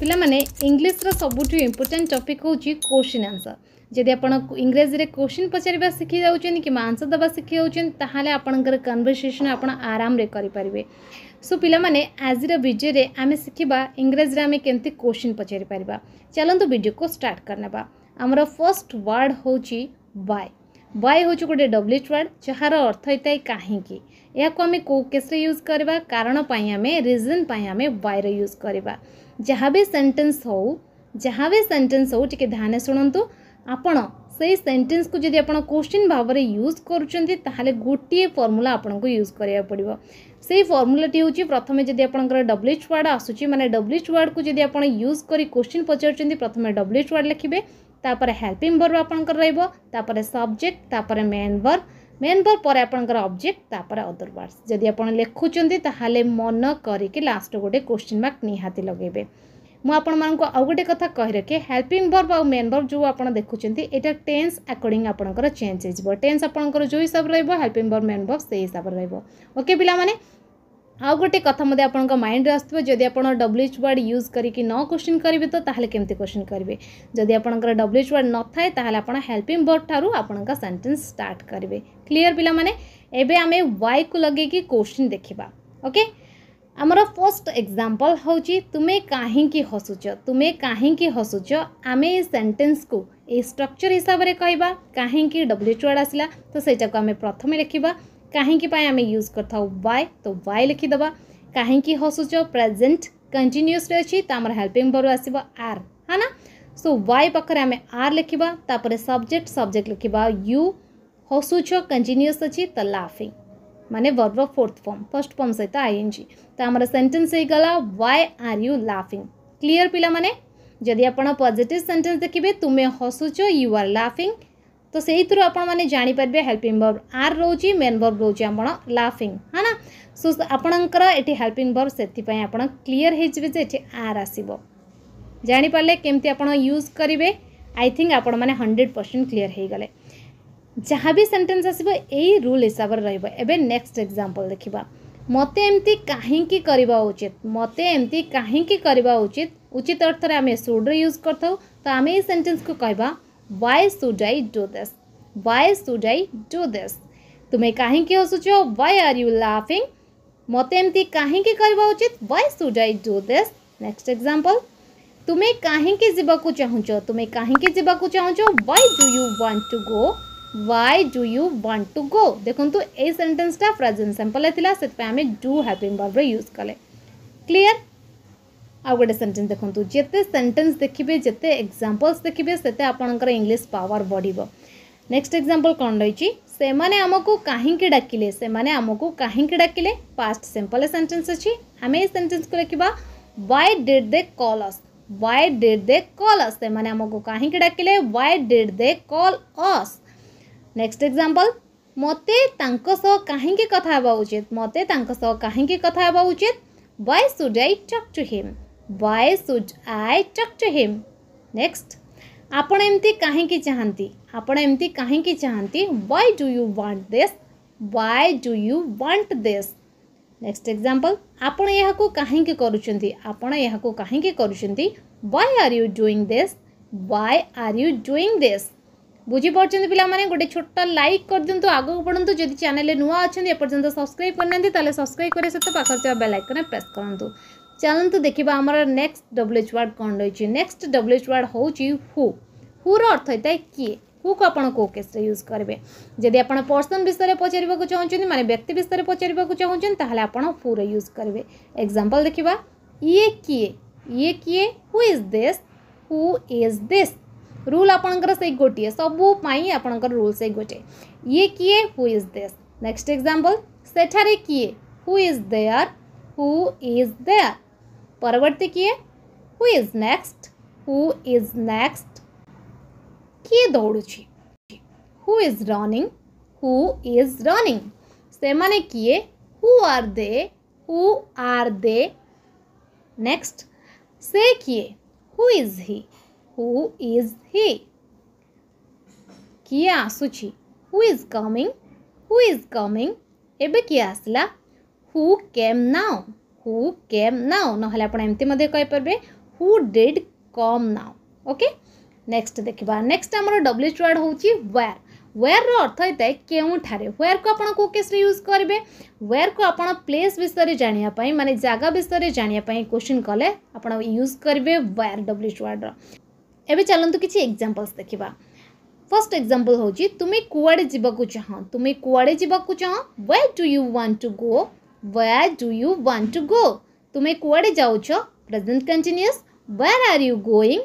पे इंग्लीश रुठ important topic हूँ क्वेश्चन आंसर जदि आप इंग्रजी में क्वेश्चन पचार शिखी जाऊँ कि आंसर देवा शिखी जाऊँगी आपंकर कनभरसेसन आप आराम करेंगे सो पाने आज भिडियो आम शिखा इंग्रजी आम के क्वेश्चन पचार चलतु भिड को स्टार्ट करने आमर फर्स्ट वार्ड हूँ वाय वाय हूँ गोटे डब्लीच वार्ड जार अर्थ होता है कहीं यहाँ कौ केस यूज करवा कारणपाई आम रिजन आम वायर यूज करवा जहाँ भी सेन्टेन्स हो जहाँ भी सेन्टेन्स हो टे ध्यान शुणु आपण से सेन्टेन्स को जी आप क्वेश्चन भाव में यूज कर गोटे फर्मूला आपको यूज कराया पड़ो से फर्मूलाटी हूँ प्रथम जब आप डब्ल्यूच वार्ड आसू मैंने डब्ल्यूच वार्ड को जब आप यूज कर क्वेश्चन पचार प्रथम डब्ल्यूच वार्ड लिखे तापर हेल्पिंग वर्ब आप रहा सब्जेक्ट तापर मेन वर्ब ମେନ୍ ଭର୍ ପରେ ଆପଣଙ୍କର ଅବଜେକ୍ଟ ତାପରେ ଅଦର ୱାର୍ଡ଼ସ୍ ଯଦି ଆପଣ ଲେଖୁଛନ୍ତି ତାହେଲେ ମନ କରିକି ଲାଷ୍ଟ ଗୋଟେ କୋଶ୍ଚିନ୍ ମାର୍କ ନିହାତି ଲଗାଇବେ ମୁଁ ଆପଣମାନଙ୍କୁ ଆଉ ଗୋଟେ କଥା କହି ରଖେ ହେଲ୍ପିଂ ଭର୍ବ ଆଉ ମେନ୍ ଭର୍ବ ଯେଉଁ ଆପଣ ଦେଖୁଛନ୍ତି ଏଇଟା ଟେନ୍ସ ଆକର୍ଡିଂ ଆପଣଙ୍କର ଚେଞ୍ଜ ହେଇଯିବ ଟେନ୍ସ ଆପଣଙ୍କର ଯେଉଁ ହିସାବରେ ରହିବ ହେଲ୍ପିଂ ଭର୍ବ ମେନ୍ ଭର୍ବ ସେଇ ହିସାବରେ ରହିବ ଓକେ ପିଲାମାନେ आउ हाँ, गोटे कथा मत आप माइंड आसो जदि आप डब्ल्यूच वार्ड यूज करके न क्वेश्चन करेंगे तो ताहले के क्वेश्चन करेंगे जदि आपंकर डब्ल्यूच वार्ड न थाए आप हेल्पिंग वर्ब ठार् आपणका सेन्टेन्स स्टार्ट करेंगे क्लीयर पे माने एबे वाई को लगे क्वेश्चन देखा ओके आमर फर्स्ट एग्जाम्पल हूँ तुम्हें कहीं हसुच तुम्हें कहीं हसुच आम सेन्टेन्स को ये स्ट्रक्चर हिसाब से कह कहीं डब्ल्यूच डब्ल्यू एच वार्ड आसला तो सहीटा को आम प्रथम लिखा कहीं आम यूज कर वाय तो वाय लिखिदे कहीं हसुच प्रेजेन्ट कंटिन्यूस अच्छी तो आम हेल्पिंग भर आस आर है ना सो वाई पाखे आम आर लिखा तापर सब्जेक्ट सब्जेक्ट लिखा यु हसुच कंटिन्यूस अच्छी तो लाफिंग माने verb fourth form first form सहित आई एन जी तो आम sentence why are you laughing clear पिला जदि आप पजिट सेन्टेन्स देखिए तुम्हें हसुच यू आर लाफिंग तो ସେଇଥିରୁ ଆପଣମାନେ ଜାଣିପାରିବେ ହେଲ୍ପିଂ ଭର୍ବ ଆର୍ ରହୁଛି ମେନ୍ ଭର୍ବ ରହୁଛି ଆପଣ ଲାଫିଂ ହଁ ନା ସୋ ଆପଣଙ୍କର ଏଠି ହେଲ୍ପିଂ ଭର୍ବ ସେଥିପାଇଁ ଆପଣ କ୍ଲିଅର୍ ହେଇଯିବେ ଯେ ଏଠି ଆର୍ ଆସିବ ଜାଣିପାରିଲେ କେମିତି ଆପଣ ୟୁଜ୍ କରିବେ ଆଇ ଥିଙ୍କ ଆପଣମାନେ ହଣ୍ଡ୍ରେଡ଼ ପରସେଣ୍ଟ କ୍ଲିଅର୍ ହେଇଗଲେ ଯାହା ବି ସେଣ୍ଟେନ୍ସ ଆସିବ ଏଇ ରୁଲ୍ ହିସାବରେ ରହିବ ଏବେ ନେକ୍ସଟ ଏକ୍ଜାମ୍ପଲ୍ ଦେଖିବା ମୋତେ ଏମିତି କାହିଁକି କରିବା ଉଚିତ ମୋତେ ଏମିତି କାହିଁକି କରିବା ଉଚିତ ଉଚିତ ଅର୍ଥରେ ଆମେ ସୁଡ଼୍ରେ ୟୁଜ୍ କରିଥାଉ ତ ଆମେ ଏଇ ସେଣ୍ଟେନ୍ସକୁ କହିବା why should I do this why should I do this ତୁମେ କାହିଁକି ହସୁଛ ୱାଇ ଆର୍ ୟୁ ଲାଫିଂ ମୋତେ ଏମିତି କାହିଁକି କରିବା ଉଚିତ why should I do this next example ତୁମେ କାହିଁକି ଯିବାକୁ ଚାହୁଁଛ ତୁମେ କାହିଁକି ଯିବାକୁ ଚାହୁଁଛ why do you want to go why do you want to go ଦେଖନ୍ତୁ ଏଇ ସେଣ୍ଟେନ୍ସଟା ପ୍ରେଜେଣ୍ଟ ସିମ୍ପଲ୍ରେ ଥିଲା ସେଥିପାଇଁ ଆମେ ଡୁ ହ୍ୟାପିଂ ଭାବରେ ୟୁଜ୍ କଲେ କ୍ଲିଅର୍ आ गोटे सेन्टेन्स देखो जिते सेन्टेन्स देखिए जिते एक्जामपल्स देखिए से इंग्लीश पावर बढ़ नेक्स्ट एग्जांपल कौन रही आमको कहीं डाकिले सेमको कहीं डाकिले फास्ट सिंपल सेंटेंस अच्छी आम ये सेन्टेन्स को लिखा why did they call us why did they call us सेमको कहीं डाकिले why did they call us next example मत कहीं कथ उचित मत कहीं कथ उचित व्हाई सुड आई टक टू हिम वाय सुज आई टक टू हिम नेक्स्ट आपण एमती काहीकि चाहती आपण एमती काहीकि चाहती why do you want this why do you want this next example आपण यहाँ को काहीकि करूछंती आपण यहाँ को काहीकि करूछंती why are you doing this why are you doing this बुझी पड़ते पिला गोटे छोट लाइक कर दिं आगे बढ़ु जब चेल नुआ अच्छे एपर्तंत सब्सक्राइब करना सब्सक्राइब करेंगे सहित बेल आइकन प्रेस करूँ चलतु देखा आमर नेक्स्ट डब्ल्यू एच वार्ड कौन रही नेक्स्ट डब्ल्यू एच वार्ड हूँ हु हूर अर्थ होता है किए हु को आप केस यूज करेंगे जदि आप पर्सन विषय में पचार चाहूँ मानते व्यक्ति विषय में पचार चाहूँ तेल आप यूज करेंगे एक्जामपल देखा ये किए ये किए who is this who is this rule आपंकर गोटे सबूपाई आप रूल से गोटे ये किए who is this next example सेठारे किए who is there who is there परवर्ती किए who is next who is next किए दौड़ुची who is running who is running से मैंने किए who are they who are they next से किए who is he who is he किए आसुची who is coming who is coming एबे किए आसला हु केम नाउ হু কেম নাও নহলে আপনার এমতি মধ্যে কইপারবে who did come now okay next দেখিবা নেক্সট আমার ডব্লিউচ ওয়ার্ড হচ্ছে ওয়ার ওয়ার্র অর্থ হয়ে কেউঠারে ওয়ারকু আপনার কেউ কেস্রে ইউজ করবে ওয়ারকু আপনার প্লেস বিষয়ে জাঁয়া মানে জায়গা বিষয়ে জাঁয়া কোশ্চিন কলে আপনার ইউজ করবে ওয়ার ডব্লিউচ ওয়ার্ডর এবে চলতু কিছু এক্সাম্পলস দেখিবা फर्स्ट एक्जामपल हूँ तुम्हें कूड़े जावाक चाह तुम्हें कूड़े जावाक चाह where do you want to go where do you want to go तुम्हें कड़े जाऊ present continuous where are you going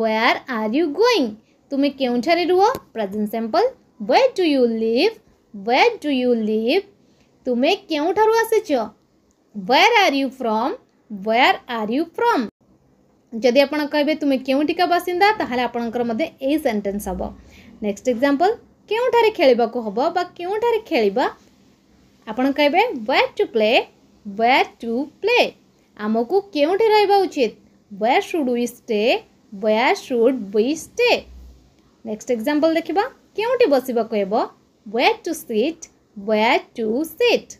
where are you going तुम्हें क्योंठे रु present simple where do you live where do you live तुम्हें क्योंठू आसीच where are you from where are you from जदि आप कहे तुम्हें क्योंठिका बासीदा तेल आप सेन्टेन्स हम नेक्स्ट एक्जामपल क्योंठे खेल को हम बा क्योंठे खेल ଆପଣ କହିବେ where to play where to play ଆମକୁ କେଉଁଠି ରହିବା ଉଚିତ where should we stay where should we stay next example ଦେଖିବା କେଉଁଠି ବସିବାକୁ ହେବ where to sit where to sit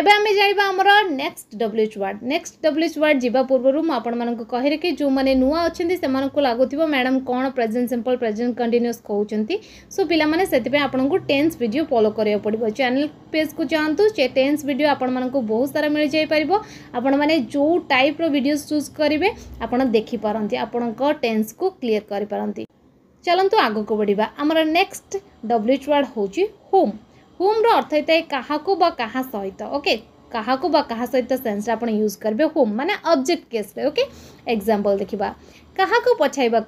ଏବେ ଆମେ ଜାଣିବା ଆମର next W H word next W H word ଯିବା ପୂର୍ବରୁ ମୁଁ ଆପଣମାନଙ୍କୁ କହିଲି କି ଯେଉଁମାନେ ନୂଆ ଅଛନ୍ତି ସେମାନଙ୍କୁ ଲାଗୁଥିବ ମ୍ୟାଡ଼ାମ୍ କ'ଣ ପ୍ରେଜେଣ୍ଟ ସିମ୍ପଲ୍ ପ୍ରେଜେଣ୍ଟ କଣ୍ଟିନ୍ୟୁସ୍ କହୁଛନ୍ତି ସୋ ପିଲାମାନେ ସେଥିପାଇଁ ଆପଣଙ୍କୁ ଟେନ୍ସ ଭିଡ଼ିଓ ଫଲୋ କରିବାକୁ ପଡ଼ିବ ଚ୍ୟାନେଲ୍ ପେଜ୍କୁ ଯାଆନ୍ତୁ ସେ ଟେନ୍ସ ଭିଡ଼ିଓ ଆପଣମାନଙ୍କୁ ବହୁତ ସାରା ମିଳିଯାଇପାରିବ ଆପଣମାନେ ଯେଉଁ ଟାଇପ୍ର ଭିଡ଼ିଓ ଚୁଜ୍ କରିବେ ଆପଣ ଦେଖିପାରନ୍ତି ଆପଣଙ୍କ ଟେନ୍ସକୁ କ୍ଲିଅର୍ କରିପାରନ୍ତି ଚାଲନ୍ତୁ ଆଗକୁ ବଢ଼ିବା ଆମର ନେକ୍ସଟ ଡବ୍ଲ୍ୟୁଏଚ୍ ୱାର୍ଡ଼ ହେଉଛି ହୋମ୍ हुम अर्थ होता है क्या को बा सहित ओके क्या को बा सहित सेन्स यूज करते हैं हुम मान अबजेक्ट केस ओके एक्जामपल देखा क्या को पठाइवाक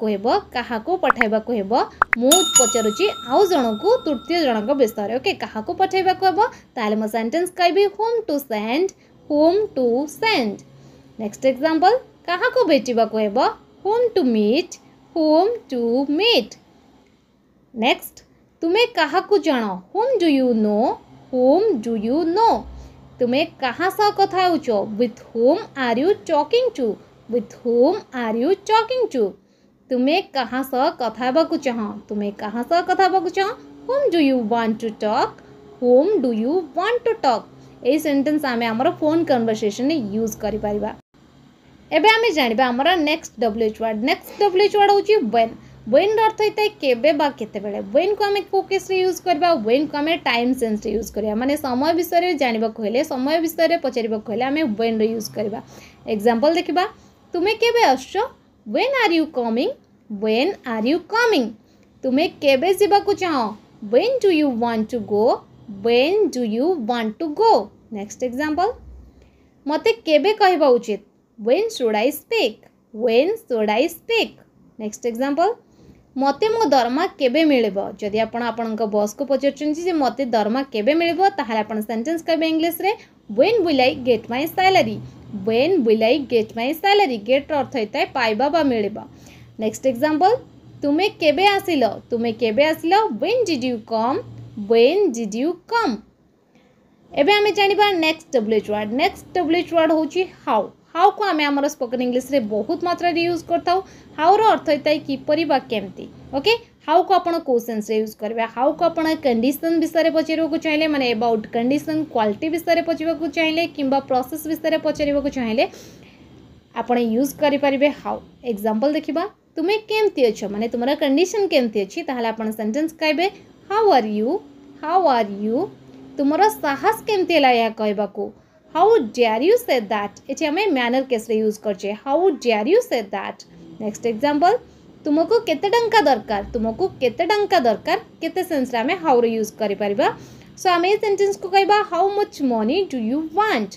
पठाइवाक पचारूँ आउ जन को तृतीय जन विषय ओके क्या पठाइवाक मो सेटेन्स कहि whom to send whom to send next example क्या भेटवाक whom to meet whom to meet next तुम्हें कहा को जान whom do you know whom do you know तुम्हें कहाँ सह कथा हो with whom are you talking to with whom are you talking to तुम्हें कहाँ सह कथा को चाह तुम्हें कहाँ सह कथा को चाह whom do you want to talk whom do you want to talk ये सेंटेंस आम आम फोन कनवरसेसन यूज करें जाना आम next W H word next W H word हूँ वेन व्वेन अर्थ होता है केवे बेले व्वेन को आम फोकस यूज करवा व्वेन को आम टाइम सेन्स यूज करवा मैंने समय विषय में जानवाक समय विषय में पचारे व्वेन रूज करवा एक्जापल देखा तुम्हें केवे आस when are you coming when are you coming तुम्हें केवे जावाक चाह when do you want to go when do you want to go next example मत के कहवा उचित when should I speak when should I speak next example मत मो दरमा के जदि आपंक बस को पचारे मत दरमा के सेन्टेन्स कहते इंग्लीश में when will I get my salary when will I get my salary गेट्र अर्थ होता है पाइबा मिलवा नेक्स्ट एग्जाम्पल तुम्हें केवे आसिल तुम्हें केवे आसल when did you come when did you come एवं आम जानवा next W H word next W H word हूँ हाउ हाउ को आम आम स्पोकन इंग्लीश बहुत मात्रा रे यूज करता हाउ रर्थ होता है किपर केमती ओके हाउ को आपड़ क्वेश्चन यूज करेंगे हाउ को आप कंडीशन विषय में पचारे चाहिए मैंने अबाउट कंडीशन क्वाटी विषय में पचारक चाहिए कि प्रोसेस विषय में पचारक चाहिए आपड़ यूज करें हाउ एक्जामपल देखा तुम्हें केमती अच मैंने तुम कंडीशन केमती अच्छी आप सेटेन्स कहे how are you how are you तुम साहस केमती है यह कहवाकू how dare you say that इटे आम मैनर केस यूज करचे how dare you say that next example तुमको केत टा दरकार तुमको केत टा दरकार केन्स हाउ रे यूज कर सो आम ये सेन्टेन्स को कह how much money do you want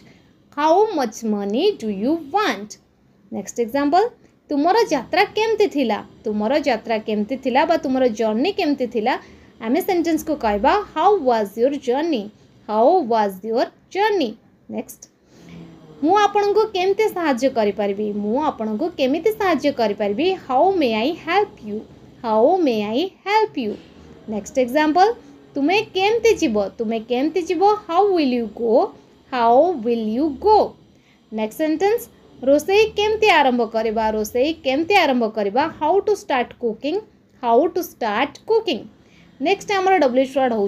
how much money do you want next example तुमर जरा केमती तुम जरा केमती तुम जर्नी केमती आम सेन्टेन्स को कह how was your journey how was your journey next मुमती साी मुमी साी how may I help you how may I help you next example तुम्हें केमती जीव तुम्हें केमती जीव how will you go how will you go next sentence रोष केमती आरंभ करवा रोसे केमती आरंभ करवा how to start cooking how to start cooking next आम डब्ल्यू स्वाड हो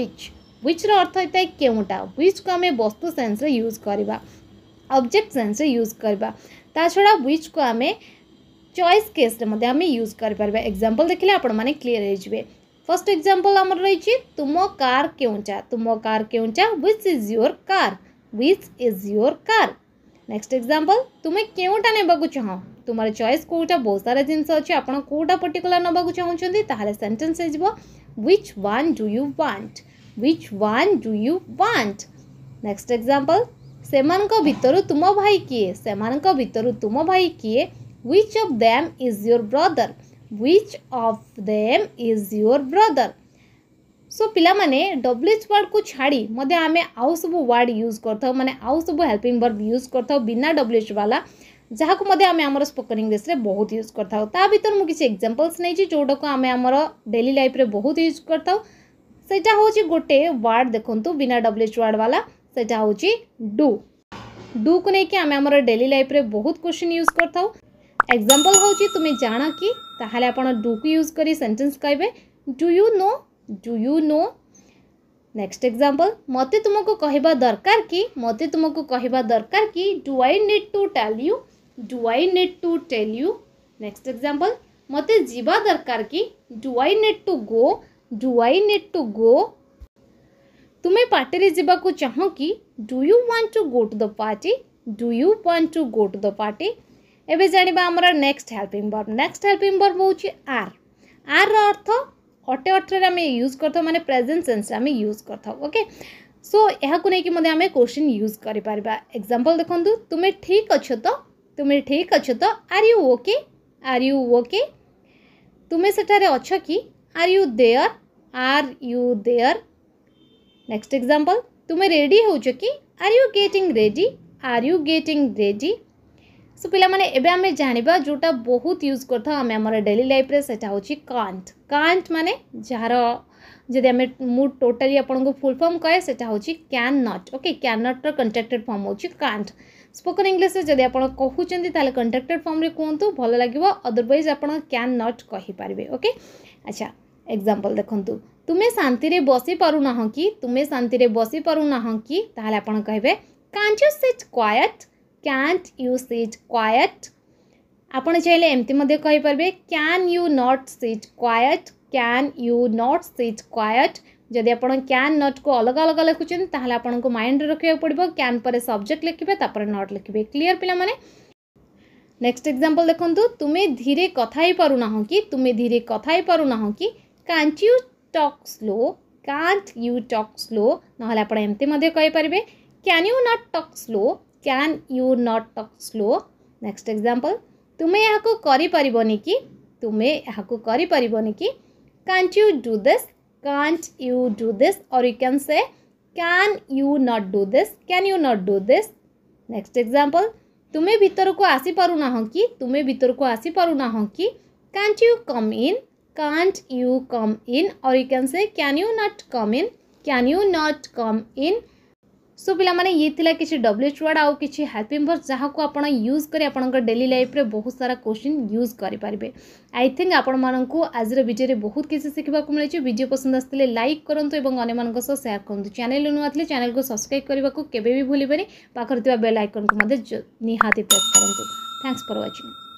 विच विच्र अर्थ होता है केवटा विच को आम वस्तु सेन्स यूज करवा अब्जेक्ट सेन्स यूज करवा छड़ा विच को आम चॉइस केस रे मध्य आम यूज कर पारे एग्जांपल देखिले आपण माने क्लियर हो फर्स्ट एग्जांपल आम रही तुम कार केउचा तुम कार केउचा which is your car which is your car next example तुम्हें केउटा ने चाहो तुम चॉइस कौटा बहुत सारा जिनस अच्छे आपड़ा कौटा पर्टिकुला नाक चाहते सेन्टेन्स हो which one do you want which one do you want next example ସେମାନଙ୍କ ଭିତରୁ ତୁମ ଭାଇ କିଏ ସେମାନଙ୍କ ଭିତରୁ ତୁମ ଭାଇ କିଏ which of them is your brother which of them is your brother सो ପିଲାମାନେ ଡବ୍ଲ୍ୟୁଏଚ୍ ୱାର୍ଡ଼କୁ ଛାଡ଼ି ମଧ୍ୟ ଆମେ ଆଉ ସବୁ ୱାର୍ଡ଼ ୟୁଜ୍ କରିଥାଉ ମାନେ ଆଉ ସବୁ ହେଲ୍ପିଂ ଭର୍ବ ୟୁଜ୍ କରିଥାଉ ବିନା ଡବ୍ଲ୍ୟୁଏଚ୍ ବାଲା ଯାହାକୁ ମଧ୍ୟ ଆମେ ଆମର ସ୍ପୋକନ୍ ଇଂଲିଶରେ ବହୁତ ୟୁଜ୍ କରିଥାଉ ତା ଭିତରୁ ମୁଁ କିଛି ଏକ୍ଜାମ୍ପଲ୍ସ ନେଇଛି ଯେଉଁଟାକୁ ଆମେ ଆମର ଡେଲି ଲାଇଫ୍ରେ ବହୁତ ୟୁଜ୍ କରିଥାଉ सेटा हूँ गोटे वार्ड देखूँ बिना डब्ल्यू एच वार्ड वाला सेटा हूँ डू डू को लेकिन आम आम डेली लाइफ में बहुत क्वेश्चन यूज कर था एक्जामपल हूँ तुम्हें जान कि आप डू को यूज कर सेन्टेन्स कहे do you know do you know next example मत तुमको कह दरकार कि मत तुमको कहवा दरकार कि do I need to tell you do I need to tell you next example मत जीवा दरकार कि do I need to go do I need to go ତୁମେ ପାର୍ଟିରେ ଯିବାକୁ ଚାହଁ କି do you want to go to the party do you want to go to the party ଏବେ ଜାଣିବା ଆମର next helping verb next helping verb ହେଉଛି are ଆର୍ର ଅର୍ଥ ଅଟେ ଅଠରରେ ଆମେ ୟୁଜ୍ କରିଥାଉ ମାନେ ପ୍ରେଜେଣ୍ଟ ସେନ୍ସରେ ଆମେ ୟୁଜ୍ କରିଥାଉ ଓକେ ସୋ ଏହାକୁ ନେଇକି ମଧ୍ୟ ଆମେ କୋଶ୍ଚିନ୍ ୟୁଜ୍ କରିପାରିବା ଏକ୍ଜାମ୍ପଲ୍ ଦେଖନ୍ତୁ ତୁମେ ଠିକ୍ ଅଛ ତ ତୁମେ ଠିକ୍ ଅଛ ତ are you okay are you okay ତୁମେ ସେଠାରେ ଅଛ କି are you there are you there next example तुम्हें रेडी हो कि are you getting ready are you getting ready so पे आम जानवा जोटा बहुत यूज कर डेली लाइफ से कांट कांट मानने जार जदि मु टोटाली आपको फुल फर्म कहे से क्यान नट ओके क्यान नट्र कंट्राक्टेड फर्म हो कांट स्पोकन इंग्लीश जदि आप कहते कंट्राक्टेड फर्म्रे कहतु भल लगे अदरवैज आप क्यान नट कहीपर ओके अच्छा एक्जाम्पल देखु तुम्हें शांति में बसी पार ना कि तुम्हें शांति में बसी पार ना कि आप कहे can't you sit quiet can't you sit quiet आप चाहिए एमती कहीपर क्यान यू नट सीट क्वाएट क्या यू नट सीट क्वाएट जदि आप क्या नट को अलग अलग लिखुं आपको माइंड रखा पड़ो क्यान पर सब्जेक्ट लिखे नट लिखे क्लीयर पे नेक्स्ट एग्जांपल देखो तुम्हें धीरे कथ पार ना कि तुम्हें धीरे कथ पार ना कि can't you talk slow can't you talk slow ना एमतीपर can you not talk slow can you not talk slow next example तुम्हें यह कर कि तुम्हें कि can't you do this can't you do this और you can say can you not do this can you not do this next example तुम्हें भीतर को आसी पार ना कि तुम्हें भीतर को आसी पार ना कि can't you come in can't you come इन और you can say can you not come in can you not come in so so, पाने ये थी किसी डब्ल्यूच वार्ड आउ किसी हेल्पिंग भर्स जहाँ को आप यूज कर डेली लाइफ रे बहुत सारा क्वेश्चन यूज करें आई थिंक आपण मानक आज भिडियो बहुत किसी शिखा को मिली भिड पसंद आसते लाइक करूँ और अगर सेयार करूँ चेल ना चेल को सब्सक्राइब करने को केवे भी भूल पाखे बेल आइकन को निहाती प्रेस करूँ थैंक्स फर व्वाचिंग